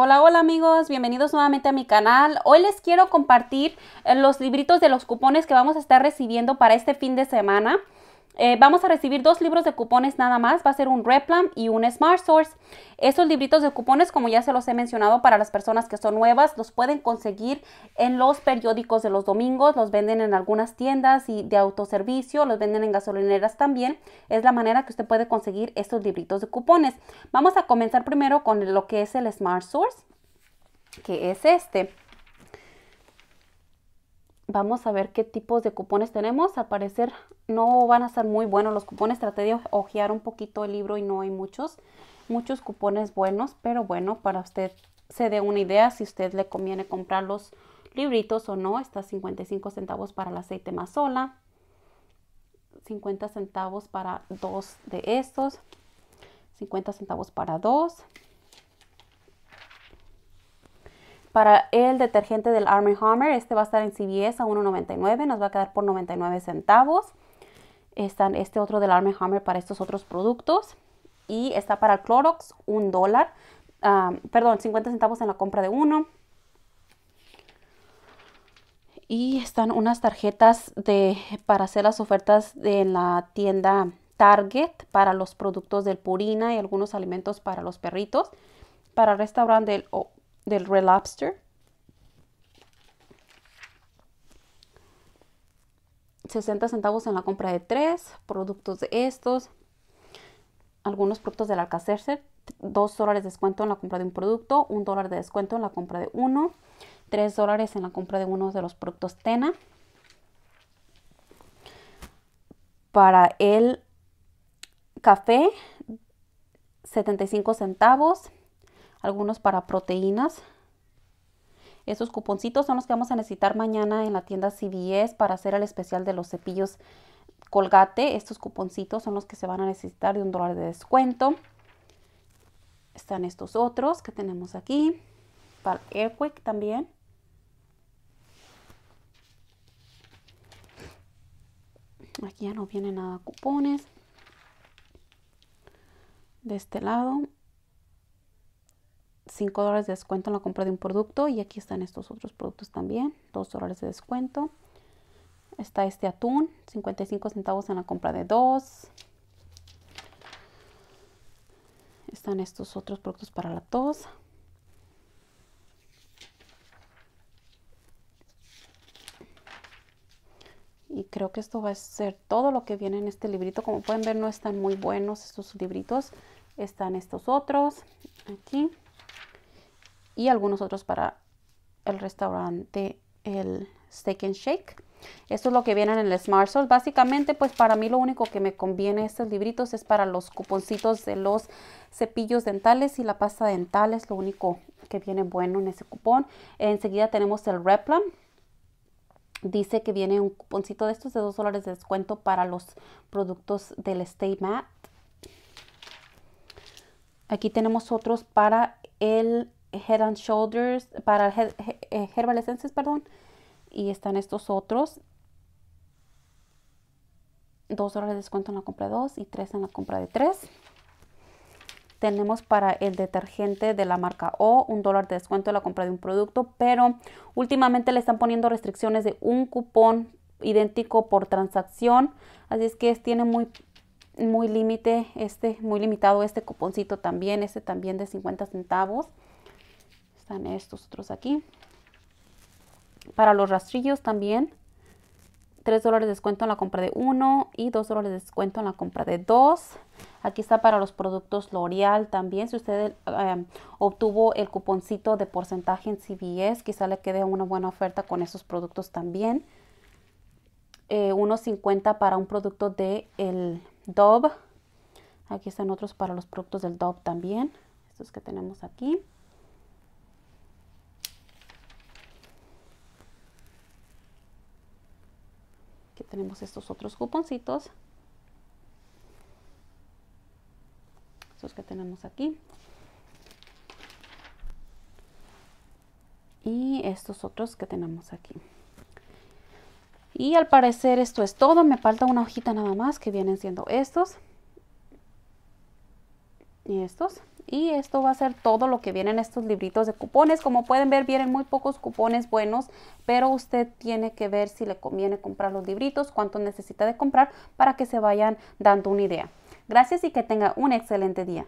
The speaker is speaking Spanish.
Hola, hola amigos, bienvenidos nuevamente a mi canal. Hoy les quiero compartir eh, los libritos de los cupones que vamos a estar recibiendo para este fin de semana. Eh, vamos a recibir dos libros de cupones nada más, va a ser un Replam y un Smart Source. Esos libritos de cupones, como ya se los he mencionado, para las personas que son nuevas, los pueden conseguir en los periódicos de los domingos, los venden en algunas tiendas y de autoservicio, los venden en gasolineras también. Es la manera que usted puede conseguir estos libritos de cupones. Vamos a comenzar primero con lo que es el Smart Source, que es este vamos a ver qué tipos de cupones tenemos. Al parecer no van a ser muy buenos los cupones. Traté de hojear un poquito el libro y no hay muchos, muchos cupones buenos, pero bueno, para usted se dé una idea si usted le conviene comprar los libritos o no. Está 55 centavos para el aceite más sola, 50 centavos para dos de estos, 50 centavos para dos, Para el detergente del Arm Hammer, este va a estar en CVS a 1.99, nos va a quedar por 99 centavos. Están este otro del Arm Hammer para estos otros productos. Y está para el Clorox, un dólar, ah, perdón, 50 centavos en la compra de uno. Y están unas tarjetas de, para hacer las ofertas de la tienda Target para los productos del Purina y algunos alimentos para los perritos. Para el restaurante del del Red Lobster. $60 centavos en la compra de tres productos de estos. Algunos productos del Alcacercer. 2 dólares de descuento en la compra de un producto. 1 dólar de descuento en la compra de uno. 3 dólares en la compra de uno de los productos Tena. Para el café, 75 centavos algunos para proteínas. Esos cuponcitos son los que vamos a necesitar mañana en la tienda CVS para hacer el especial de los cepillos Colgate. Estos cuponcitos son los que se van a necesitar de un dólar de descuento. Están estos otros que tenemos aquí. Para Airquick también. Aquí ya no viene nada cupones. De este lado 5 dólares de descuento en la compra de un producto y aquí están estos otros productos también, 2 dólares de descuento. Está este atún, 55 centavos en la compra de dos. Están estos otros productos para la tos. Y creo que esto va a ser todo lo que viene en este librito. Como pueden ver, no están muy buenos estos libritos. Están estos otros aquí y algunos otros para el restaurante, el Steak and Shake. Esto es lo que viene en el Smart Source. Básicamente, pues para mí lo único que me conviene estos libritos es para los cuponcitos de los cepillos dentales y la pasta dental. Es lo único que viene bueno en ese cupón. Enseguida tenemos el Replan. Dice que viene un cuponcito de estos de 2 dólares de descuento para los productos del Stay Matte. Aquí tenemos otros para el Head and Shoulders, para eh, Herbal perdón. Y están estos otros. Dos dólares de descuento en la compra de dos y tres en la compra de tres. Tenemos para el detergente de la marca O, un dólar de descuento en la compra de un producto, pero últimamente le están poniendo restricciones de un cupón idéntico por transacción. Así es que tiene muy muy límite este muy limitado este cuponcito también este también de 50 centavos están estos otros aquí. Para los rastrillos también, 3 dólares de descuento en la compra de uno y 2 dólares de descuento en la compra de dos. Aquí está para los productos L'Oreal también. Si usted em, obtuvo el cuponcito de porcentaje en CVS, quizá le quede una buena oferta con esos productos también. Eh, 1.50 para un producto de el Dove. Aquí están otros para los productos del Dove también. Estos que tenemos aquí. Aquí tenemos estos otros cuponcitos. Estos que tenemos aquí. Y estos otros que tenemos aquí. Y al parecer esto es todo. Me falta una hojita nada más que vienen siendo estos y estos. Y esto va a ser todo lo que vienen estos libritos de cupones. Como pueden ver, vienen muy pocos cupones buenos, pero usted tiene que ver si le conviene comprar los libritos, cuánto necesita de comprar para que se vayan dando una idea. Gracias y que tenga un excelente día.